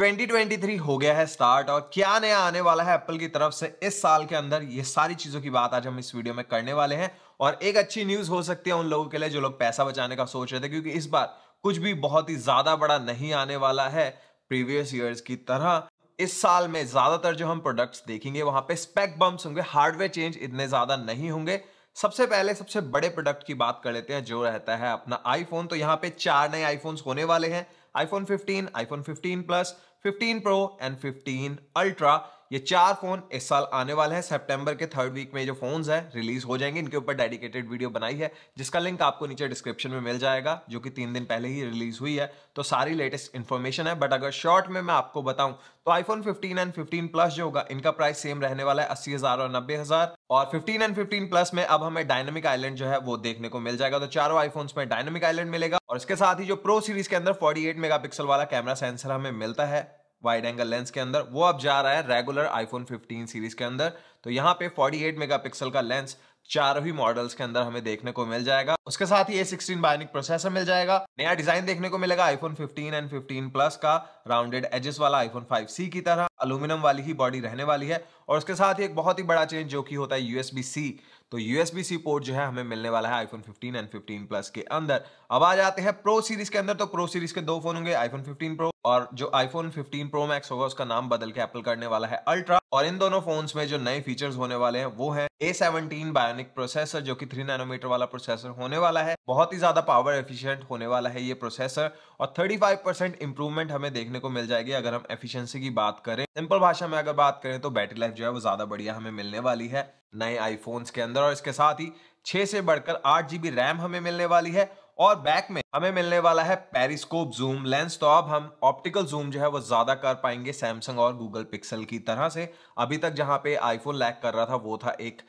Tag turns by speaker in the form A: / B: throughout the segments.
A: 2023 हो गया है स्टार्ट और क्या नया आने वाला है एप्पल की तरफ से इस साल के अंदर ये सारी चीजों की बात आज हम इस वीडियो में करने वाले हैं और एक अच्छी न्यूज हो सकती है उन लोगों के लिए जो लोग पैसा बचाने का सोच रहे थे क्योंकि इस बार कुछ भी बहुत ही ज्यादा बड़ा नहीं आने वाला है प्रीवियस ईयर्स की तरह इस साल में ज्यादातर जो हम प्रोडक्ट्स देखेंगे वहां पे स्पेक बम्प्स होंगे हार्डवेयर चेंज इतने ज्यादा नहीं होंगे सबसे पहले सबसे बड़े प्रोडक्ट की बात कर लेते हैं जो रहता है अपना आईफोन तो यहाँ पे चार नए आईफोन्स होने वाले हैं iPhone 15, iPhone 15 plus 15 Pro and 15 Ultra ये चार फोन इस साल आने वाले हैं सितंबर के थर्ड वीक में जो फोन्स है रिलीज हो जाएंगे इनके ऊपर डेडिकेटेड वीडियो बनाई है जिसका लिंक आपको नीचे डिस्क्रिप्शन में मिल जाएगा जो कि तीन दिन पहले ही रिलीज हुई है तो सारी लेटेस्ट इन्फॉर्मेशन है बट अगर शॉर्ट में मैं आपको बताऊं तो आईफोन 15 एंड 15 प्लस जो होगा इनका प्राइस सेम रहने वाला है अस्सी हजार और नब्बे हजार और फिफ्टीन एंड फिफ्टीन प्लस में अब हमें डायनेमिक आइलैंड जो है वो देखने को मिल जाएगा तो चारों आईफोन्स में डायनेमिक आइलैंड मिलेगा और इसके साथ ही जो प्रो सीरीज के अंदर फोर्टी मेगापिक्सल वाला कैमरा सेंसर हमें मिलता है वाइड एंगल लेंस के अंदर वो अब जा रहा है रेगुलर आईफोन 15 सीरीज के अंदर तो यहाँ पे 48 मेगापिक्सल का लेंस चारों ही मॉडल्स के अंदर हमें देखने को मिल जाएगा उसके साथ ही ए सिक्सटीन बायोनिक प्रोसेसर मिल जाएगा नया डिजाइन देखने को मिलेगा आईफोन 15 एंड 15 प्लस का राउंडेड एजेस वाला आईफोन 5C की तरह अल्यूमिनियम वाली ही बॉडी रहने वाली है और उसके साथ ही एक बहुत ही बड़ा चेंज जो कि होता है यूएसबी सी तो यूएसबी सी पोर्ट जो है हमें मिलने वाला है आईफोन 15 एंड 15 प्लस के अंदर अब आ जाते हैं प्रो सीरीज के अंदर तो प्रो सीरीज के दो फोन होंगे आईफोन 15 प्रो और जो आईफोन 15 प्रो मैक्स होगा उसका नाम बदल के एप्पल करने वाला है अल्ट्रा और इन दोनों फोन्स में जो नए फीचर्स होने वाले हैं वो है ए सेवनटीन बायोनिक प्रोसेसर जो कि थ्री नैनोमीटर वाला प्रोसेसर होने वाला है बहुत ही ज्यादा पावर एफिशिएंट होने वाला है ये प्रोसेसर और 35 परसेंट इंप्रूवमेंट हमें देखने को मिल जाएगी अगर हम एफिशिएंसी की बात करें सिंपल भाषा में अगर बात करें तो बैटरी लाइफ जो है वो ज्यादा बढ़िया हमें मिलने वाली है नए आईफोन्स के अंदर और इसके साथ ही छह से बढ़कर आठ जीबी रैम हमें मिलने वाली है और बैक में हमें मिलने वाला है पेरिस्कोप जूम लेंस तो अब हम ऑप्टिकल जूम जो है वो ज्यादा कर पाएंगे सैमसंग और गूगल पिक्सल की तरह से अभी तक जहां पे आईफोन लैक कर रहा था वो था एक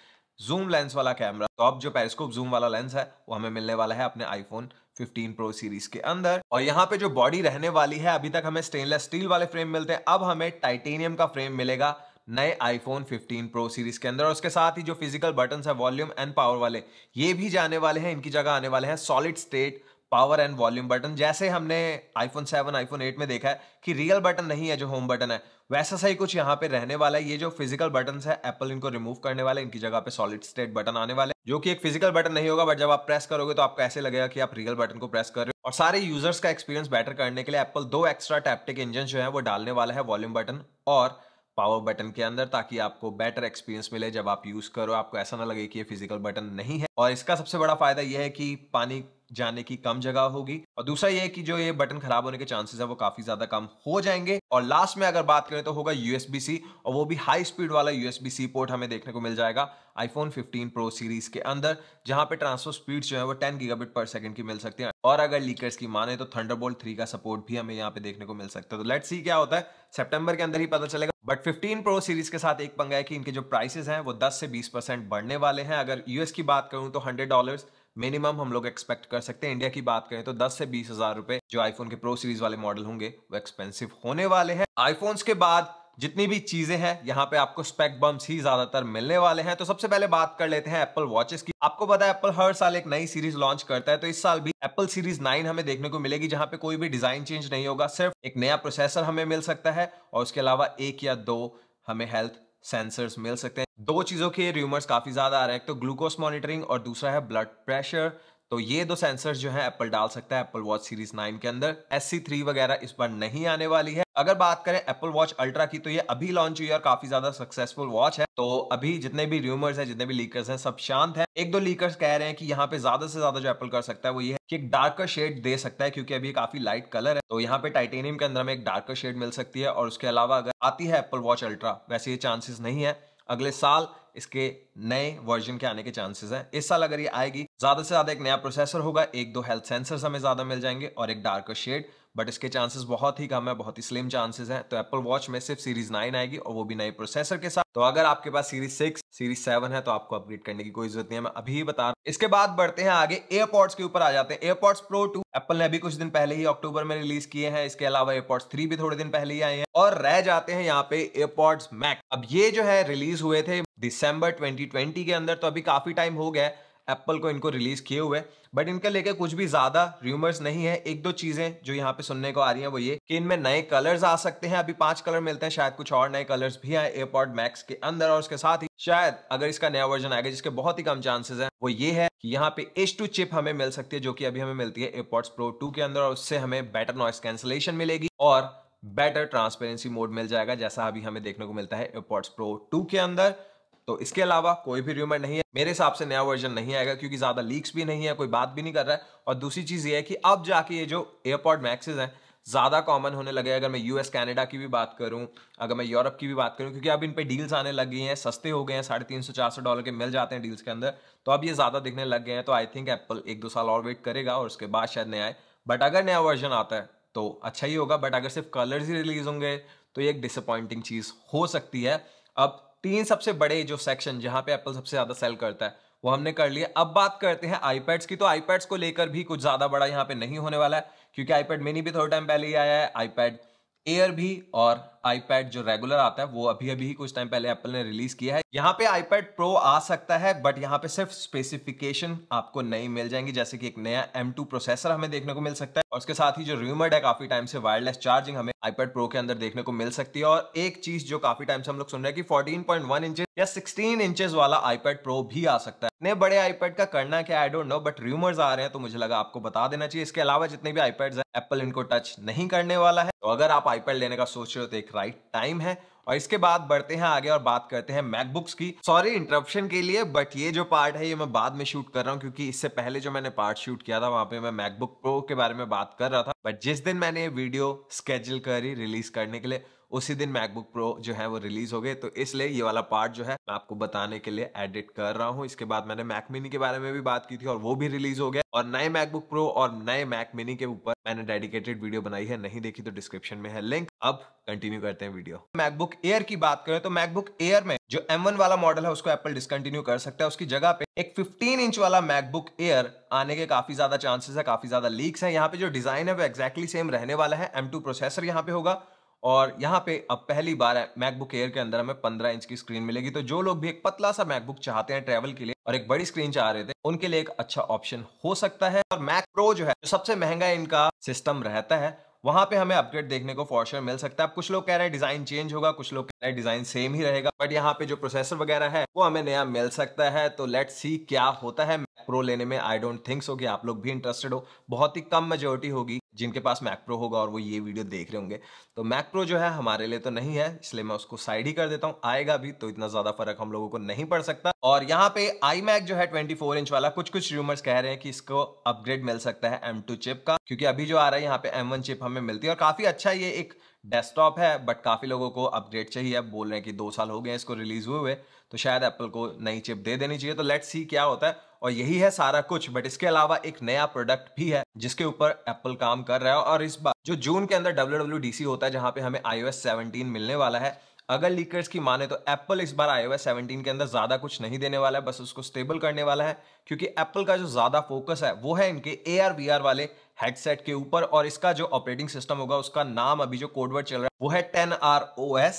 A: जूम लेंस वाला कैमरा तो अब जो पेरिस्कोप जूम वाला लेंस है वो हमें मिलने वाला है अपने आईफोन 15 प्रो सीरीज के अंदर और यहाँ पे जो बॉडी रहने वाली है अभी तक हमें स्टेनलेस स्टील वाले फ्रेम मिलते हैं अब हमें टाइटेनियम का फ्रेम मिलेगा नए आईफोन 15 प्रो सीरीज के अंदर और उसके साथ ही जो फिजिकल बटन है वॉल्यूम एंड पावर वाले ये भी जाने वाले हैं इनकी जगह आने वाले हैं solid state power and volume button जैसे हमने आईफोन सेवन आईफोन एट में देखा है कि रियल बटन नहीं है जो होम बटन है वैसा सही कुछ यहाँ पे रहने वाला है ये जो फिजिकल बटन है एप्पल इनको रिमूव करने वाले इनकी जगह पे सॉलिड स्टेट बटन आने वाले जो कि एक फिजिकल बटन नहीं होगा बट जब आप प्रेस करोगे तो आपको ऐसे लगेगा कि आप रियल बटन को प्रेस कर रहे हो और सारे यूजर्स का एक्सपीरियंस बेटर करने के लिए एप्पल दो एक्स्ट्रा टैप्टिक इंजन जो है वो डालने वाला है वॉल्यूम बटन और पावर बटन के अंदर ताकि आपको बेटर एक्सपीरियंस मिले जब आप यूज़ करो आपको ऐसा ना लगे कि ये फिजिकल बटन नहीं है और इसका सबसे बड़ा फायदा यह है कि पानी जाने की कम जगह होगी और दूसरा यह है कि जो ये बटन खराब होने के चांसेस है वो काफी ज्यादा कम हो जाएंगे और लास्ट में अगर बात करें तो होगा यूएसबी सी और वो भी हाई स्पीड वाला यूएसबी सी पोर्ट हमें देखने को मिल जाएगा आईफोन 15 प्रो सीरीज के अंदर जहां पे ट्रांसफर स्पीड जो है वो 10 गीगाबिट पर सेकंड की मिल सकती है और अगर लीकर्स की माने तो थंडरबोल्ट थ्री का सपोर्ट भी हमें यहाँ पे देखने को मिल सकता है तो लेट सी क्या होता है सेप्टेम्बर के अंदर ही पता चलेगा बट 15 प्रो सीरीज के साथ एक पंगा है कि इनके जो प्राइसेस हैं वो 10 से 20 परसेंट बढ़ने वाले हैं अगर यूएस की बात करूं तो 100 डॉलर्स मिनिमम हम लोग एक्सपेक्ट कर सकते हैं इंडिया की बात करें तो 10 से बीस हजार रुपए जो आईफोन के प्रो सीरीज वाले मॉडल होंगे वो एक्सपेंसिव होने वाले हैं आईफोन्स के बाद जितनी भी चीजें हैं यहाँ पे आपको स्पेक बम्स ही ज्यादातर मिलने वाले हैं तो सबसे पहले बात कर लेते हैं एप्पल वॉचेस की आपको पता है एप्पल हर साल एक नई सीरीज लॉन्च करता है तो इस साल भी एप्पल सीरीज नाइन हमें देखने को मिलेगी जहां पे कोई भी डिजाइन चेंज नहीं होगा सिर्फ एक नया प्रोसेसर हमें मिल सकता है और उसके अलावा एक या दो हमें हेल्थ सेंसर्स मिल सकते हैं दो चीजों के रूमर्स काफी ज्यादा आ रहे हैं तो ग्लूकोज मॉनिटरिंग और दूसरा है ब्लड प्रेशर तो ये दो सेंसर्स जो है एप्पल डाल सकता है एप्पल वॉच सीरीज नाइन के अंदर एस सी थ्री वगैरह इस बार नहीं आने वाली है अगर बात करें एप्पल वॉच अल्ट्रा की तो ये अभी लॉन्च हुई और काफी ज्यादा सक्सेसफुल वॉच है तो अभी जितने भी र्यूमर्स हैं जितने भी लीकर्स हैं सब शांत हैं एक दो लीकर्स कह रहे हैं कि यहाँ पे ज्यादा से ज्यादा जो एप्पल कर सकता है वो ये है कि एक डार्कर शेड दे सकता है क्योंकि अभी काफी लाइट कलर है तो यहाँ पे टाइटेनियम के अंदर हमें एक डार्कर शेड मिल सकती है और उसके अलावा अगर आती है एप्पल वॉच अल्ट्रा वैसे ये चांसेस नहीं है अगले साल इसके नए वर्जन के आने के चांसेस हैं इस साल अगर ये आएगी ज्यादा से ज्यादा एक नया प्रोसेसर होगा एक दो हेल्थ सेंसर्स हमें ज्यादा मिल जाएंगे और एक डार्कर शेड बट इसके चांसेस बहुत ही कम है बहुत ही स्लिम चांसेस हैं तो एप्पल वॉच में सिर्फ सीरीज नाइन आएगी और वो भी नए प्रोसेसर के साथ तो अगर आपके पास सीरीज सिक्स सीरीज सेवन है तो आपको अपग्रेड करने की कोई जरूरत नहीं है मैं अभी ही बता रहा हूँ इसके बाद बढ़ते हैं आगे एयरपोर्ट्स के ऊपर आ जाते हैं एयरपोर्ट्स प्रो टू एप्पल ने अभी कुछ दिन पहले ही अक्टूबर में रिलीज किए हैं इसके अलावा एयरपोर्ट्स थ्री भी थोड़े दिन पहले ही आए हैं और रह जाते हैं यहाँ पे एयरपोर्ट्स मैक अब ये जो है रिलीज हुए थे दिसंबर 2020 के अंदर तो अभी काफी टाइम हो गया है एप्पल को इनको रिलीज किए हुए बट इनका लेके कुछ भी ज्यादा र्यूमर्स नहीं है एक दो चीजें जो यहाँ पे सुनने को आ रही हैं वो ये कि इनमें नए कलर्स आ सकते हैं अभी पांच कलर मिलते हैं शायद कुछ और नए कलर्स भी आए एयरपोर्ट मैक्स के अंदर और उसके साथ ही शायद अगर इसका नया वर्जन आएगा जिसके बहुत ही कम चांसेस है वो ये है कि यहाँ पे एच टू चिप हमें मिल सकती है जो की अभी हमें मिलती है एयरपोर्ट प्रो टू के अंदर और उससे हमें बेटर नॉइस कैंसिलेशन मिलेगी और बेटर ट्रांसपेरेंसी मोड मिल जाएगा जैसा अभी हमें देखने को मिलता है एयरपोर्ट्स प्रो टू के अंदर तो इसके अलावा कोई भी र्यूमर नहीं है मेरे हिसाब से नया वर्जन नहीं आएगा क्योंकि ज़्यादा लीक्स भी नहीं है कोई बात भी नहीं कर रहा है और दूसरी चीज़ ये है कि अब जाके ये जो एयरपोर्ट मैक्सेज हैं ज़्यादा कॉमन होने लगे अगर मैं यूएस कनाडा की भी बात करूं अगर मैं यूरोप की भी बात करूं क्योंकि अब इन पे डील्स आने लग गई हैं सस्ते हो गए हैं साढ़े तीन सौ चार सौ डॉलर के मिल जाते हैं डील्स के अंदर तो अब ये ज़्यादा दिखने लग गए हैं तो आई थिंक एप्पल एक दो साल और वेट करेगा और उसके बाद शायद नया आए बट अगर नया वर्जन आता है तो अच्छा ही होगा बट अगर सिर्फ कलर्स ही रिलीज होंगे तो ये एक डिसअपॉइंटिंग चीज़ हो सकती है अब तीन सबसे बड़े जो सेक्शन जहां पे एप्पल सबसे ज्यादा सेल करता है वो हमने कर लिया अब बात करते हैं आईपैड्स की तो आईपैड्स को लेकर भी कुछ ज्यादा बड़ा यहाँ पे नहीं होने वाला है क्योंकि आईपैड मिनी भी थोड़े टाइम पहले ही आया है आईपैड एयर भी और आईपैड जो रेगुलर आता है वो अभी अभी ही कुछ टाइम पहले एप्पल ने रिलीज किया है यहाँ पे आईपैड प्रो आ सकता है बट यहाँ पे सिर्फ स्पेसिफिकेशन आपको नई मिल जाएंगी जैसे कि एक नया M2 प्रोसेसर हमें देखने को मिल सकता है और उसके साथ ही जो र्यूमर्ड है काफी टाइम से वायरलेस चार्जिंग हमें आईपैड प्रो के अंदर देखने को मिल सकती है और एक चीज जो काफी टाइम से हम लोग सुन रहे हैं कि फोर्टीन इंच या सिक्सटीन इंचेस वाला आईपैड प्रो भी आ सकता है नए बड़े आईपैड का करना क्या I don't know but rumours आ रहे हैं तो मुझे लगा आपको बता देना चाहिए इसके अलावा जितने भी आईपैड है एप्पल इनको टच नहीं करने वाला है तो अगर आप आईपीएल लेने का सोच रहे हो तो एक राइट टाइम है और इसके बाद बढ़ते हैं आगे और बात करते हैं मैकबुक्स की सॉरी इंटरप्शन के लिए बट ये जो पार्ट है ये मैं बाद में शूट कर रहा हूँ क्योंकि इससे पहले जो मैंने पार्ट शूट किया था वहां पे मैं मैकबुक प्रो के बारे में बात कर रहा था बट जिस दिन मैंने ये वीडियो स्केड्यूल करी रिलीज करने के लिए उसी दिन मैकबुक प्रो जो है वो रिलीज हो गए तो इसलिए ये वाला पार्ट जो है मैं आपको बताने के लिए एडिट कर रहा हूँ इसके बाद मैंने मैक मिनी के बारे में भी बात की थी और वो भी रिलीज हो गया और नए मैकबुक प्रो और नए मैक मिनी के ऊपर मैंने डेडिकेटेड वीडियो बनाई है नहीं देखी तो डिस्क्रिप्शन में है लिंक अब कंटिन्यू करते हैं वीडियो मैकबुक एयर की बात करें तो मैकबुक एयर में जो M1 वाला मॉडल है उसको एप्पल डिसकंटिन्यू कर सकता है उसकी जगह पे एक 15 इंच वाला मैकबुक एयर आने के काफी ज्यादा चांसेस है काफी ज्यादा लीक्स है यहाँ पे जो डिजाइन है वो एक्जैक्टली सेम रहने वाला है M2 प्रोसेसर यहाँ पे होगा और यहाँ पे अब पहली बार मैकबुक एयर के अंदर हमें 15 इंच की स्क्रीन मिलेगी तो जो लोग भी एक पतला सा मैकबुक चाहते हैं ट्रेवल के लिए और एक बड़ी स्क्रीन चाह रहे थे उनके लिए एक अच्छा ऑप्शन हो सकता है और मैक प्रो जो है जो सबसे महंगा इनका सिस्टम रहता है वहां पे हमें अपग्रेड देखने को फॉर्चर मिल सकता है कुछ लोग कह रहे हैं डिजाइन चेंज होगा कुछ लोग कह रहे हैं डिजाइन सेम ही रहेगा बट यहाँ पे जो प्रोसेसर वगैरह है वो हमें नया मिल सकता है तो लेट सी क्या होता है प्रो लेने में आई डोंट थिंक सो कि आप लोग भी इंटरेस्टेड हो बहुत ही कम मेजोरिटी होगी जिनके पास मैक प्रो होगा और वो ये वीडियो देख रहे होंगे तो मैक प्रो जो है हमारे लिए तो नहीं है इसलिए मैं उसको साइड ही कर देता हूँ आएगा भी तो इतना ज्यादा फर्क हम लोगों को नहीं पड़ सकता और यहाँ पे आई मैक जो है 24 इंच वाला कुछ कुछ रूमर्स कह रहे हैं कि इसको अपग्रेड मिल सकता है एम चिप का क्योंकि अभी जो आ रहा है यहाँ पे एम चिप हमें मिलती है और काफी अच्छा ये एक डेस्कटॉप है बट काफ़ी लोगों को अपग्रेड चाहिए अब बोल रहे हैं कि दो साल हो गए इसको रिलीज़ हुए हुए तो शायद एप्पल को नई चिप दे देनी चाहिए तो लेट्स सी क्या होता है और यही है सारा कुछ बट इसके अलावा एक नया प्रोडक्ट भी है जिसके ऊपर एप्पल काम कर रहा है और इस बार जो जून के अंदर डब्ल्यू होता है जहां पे हमें आईओ एस मिलने वाला है अगर लीकर्स की माने तो एप्पल इस बार iOS सेवनटीन के अंदर ज़्यादा कुछ नहीं देने वाला है बस उसको स्टेबल करने वाला है क्योंकि एप्पल का जो ज़्यादा फोकस है वो है इनके ए आर वाले हेडसेट के ऊपर और इसका जो ऑपरेटिंग सिस्टम होगा उसका नाम अभी जो कोडवर्ड चल रहा है वो है टेन आर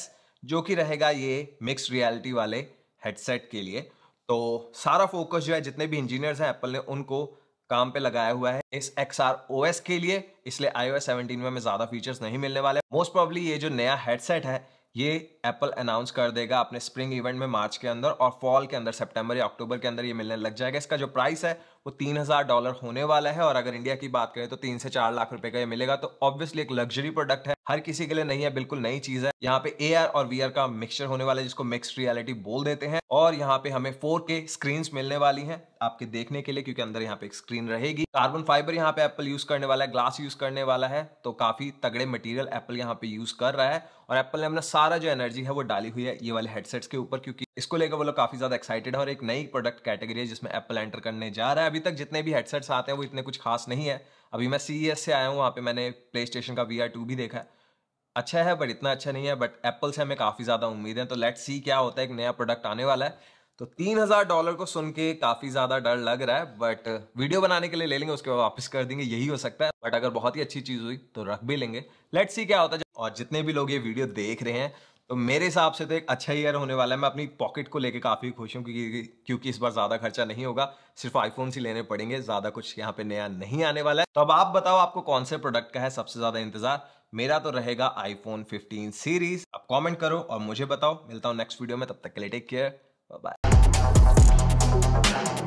A: जो कि रहेगा ये मिक्स रियलिटी वाले हेडसेट के लिए तो सारा फोकस जो है जितने भी इंजीनियर्स हैं एप्पल ने उनको काम पे लगाया हुआ है इस एक्स आर ओ एस के लिए इसलिए आई ओ एस सेवनटीन में ज़्यादा फीचर्स नहीं मिलने वाले मोस्ट प्रॉब्ली ये जो नया हेडसेट है ये एप्पल अनाउंस कर देगा अपने स्प्रिंग इवेंट में मार्च के अंदर और फॉल के अंदर सेप्टेम्बर या अक्टूबर के अंदर ये मिलने लग जाएगा इसका जो प्राइस है वो तीन हज़ार डॉलर होने वाला है और अगर इंडिया की बात करें तो तीन से चार लाख रुपए का ये मिलेगा तो ऑब्वियसली एक लग्जरी प्रोडक्ट है हर किसी के लिए नहीं है बिल्कुल नई चीज है यहाँ पे ए और वी का मिक्सचर होने वाला है जिसको मिक्स रियलिटी बोल देते हैं और यहाँ पे हमें फोर के स्क्रीन मिलने वाली है आपके देखने के लिए क्योंकि अंदर यहाँ पे एक स्क्रीन रहेगी कार्बन फाइबर यहाँ पे एप्पल यूज करने वाला है ग्लास यूज करने वाला है तो काफी तगड़े मटेरियल एप्पल यहाँ पे यूज कर रहा है और एप्पल ने अपना सारा जो एनर्जी है वो डाली हुई है ये वाले हेडसेट्स के ऊपर क्योंकि इसको लेकर वो लोग काफी ज्यादा एक्साइटेड है और एक नई प्रोडक्ट कैटेगरी है जिसमें एप्पल एंटर करने जा रहा है अभी अभी तक जितने भी हेडसेट्स आते हैं वो इतने कुछ खास नहीं है अभी मैं सी e से आया हूँ वहाँ पे मैंने प्ले स्टेशन का वी आर टू भी देखा है अच्छा है बट इतना अच्छा नहीं है बट एप्पल से हमें काफ़ी ज़्यादा उम्मीद है तो लेट सी क्या होता है एक नया प्रोडक्ट आने वाला है तो तीन हज़ार डॉलर को सुन के काफ़ी ज़्यादा डर लग रहा है बट वीडियो बनाने के लिए ले लेंगे उसके बाद वापस कर देंगे यही हो सकता है बट अगर बहुत ही अच्छी चीज़ हुई तो रख भी लेंगे लेट सी क्या होता है और जितने भी लोग ये वीडियो देख रहे हैं तो मेरे हिसाब से तो एक अच्छा ईयर होने वाला है मैं अपनी पॉकेट को लेके काफ़ी खुश हूँ क्योंकि क्योंकि इस बार ज़्यादा खर्चा नहीं होगा सिर्फ आईफोन ही लेने पड़ेंगे ज़्यादा कुछ यहाँ पे नया नहीं आने वाला है तो अब आप बताओ आपको कौन से प्रोडक्ट का है सबसे ज़्यादा इंतजार मेरा तो रहेगा आईफोन फिफ्टीन सीरीज आप कॉमेंट करो और मुझे बताओ मिलता हूँ नेक्स्ट वीडियो में तब तक के लिए टेक केयर बाय